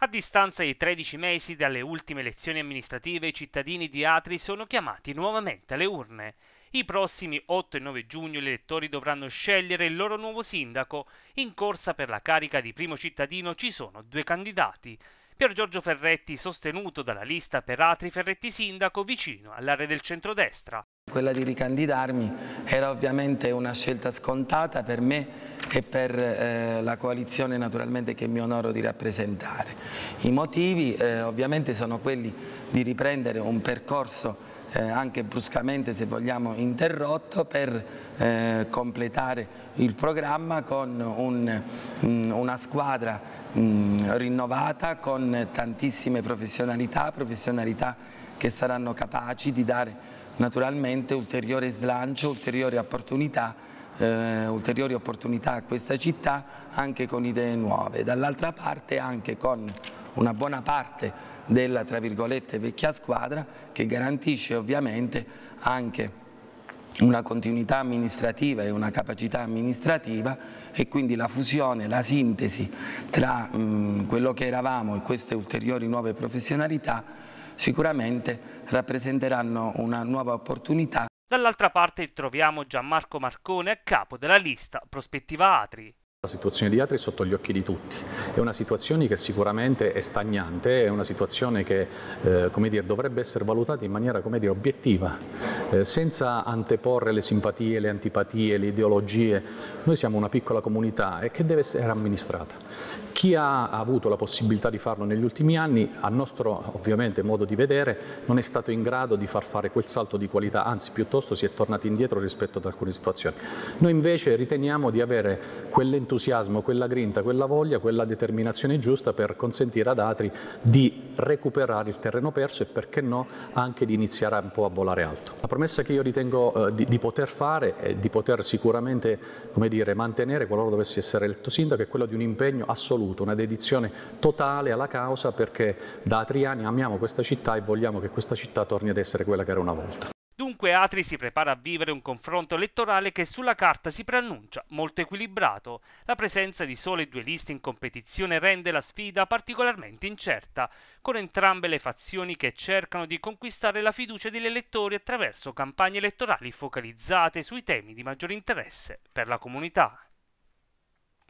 A distanza di 13 mesi dalle ultime elezioni amministrative, i cittadini di Atri sono chiamati nuovamente alle urne. I prossimi 8 e 9 giugno gli elettori dovranno scegliere il loro nuovo sindaco. In corsa per la carica di primo cittadino ci sono due candidati. Pier Giorgio Ferretti, sostenuto dalla lista per Atri Ferretti Sindaco, vicino all'area del centrodestra. Quella di ricandidarmi era ovviamente una scelta scontata per me e per eh, la coalizione naturalmente che mi onoro di rappresentare. I motivi eh, ovviamente sono quelli di riprendere un percorso eh, anche bruscamente se vogliamo interrotto per eh, completare il programma con un, mh, mm, una squadra mh, mm, rinnovata con tantissime professionalità, professionalità che saranno capaci di dare naturalmente ulteriore slancio, ulteriori opportunità, eh, ulteriori opportunità a questa città anche con idee nuove. Dall'altra parte anche con una buona parte della tra virgolette vecchia squadra che garantisce ovviamente anche una continuità amministrativa e una capacità amministrativa e quindi la fusione, la sintesi tra mh, mm, quello che eravamo e queste ulteriori nuove professionalità sicuramente rappresenteranno una nuova opportunità. Dall'altra parte troviamo Gianmarco Marcone a capo della lista Prospettiva Atri. La situazione di Atri è sotto gli occhi di tutti, è una situazione che sicuramente è stagnante, è una situazione che eh, dire, dovrebbe essere valutata in maniera dire, obiettiva, eh, senza anteporre le simpatie, le antipatie, le ideologie. Noi siamo una piccola comunità e che deve essere amministrata. Chi ha avuto la possibilità di farlo negli ultimi anni, a nostro ovviamente modo di vedere, non è stato in grado di far fare quel salto di qualità, anzi piuttosto si è tornati indietro rispetto ad alcune situazioni. Noi invece riteniamo di avere quell'entità quell'entusiasmo, quella grinta, quella voglia, quella determinazione giusta per consentire ad Atri di recuperare il terreno perso e perché no anche di iniziare un po' a volare alto. La promessa che io ritengo eh, di, di, poter fare e di poter sicuramente dire, mantenere qualora dovessi essere eletto sindaco è quella di un impegno assoluto, una dedizione totale alla causa perché da atriani amiamo questa città e vogliamo che questa città torni ad essere quella che era una volta. Dunque Atri si prepara a vivere un confronto elettorale che sulla carta si preannuncia molto equilibrato. La presenza di sole due liste in competizione rende la sfida particolarmente incerta, con entrambe le fazioni che cercano di conquistare la fiducia degli elettori attraverso campagne elettorali focalizzate sui temi di maggior interesse per la comunità.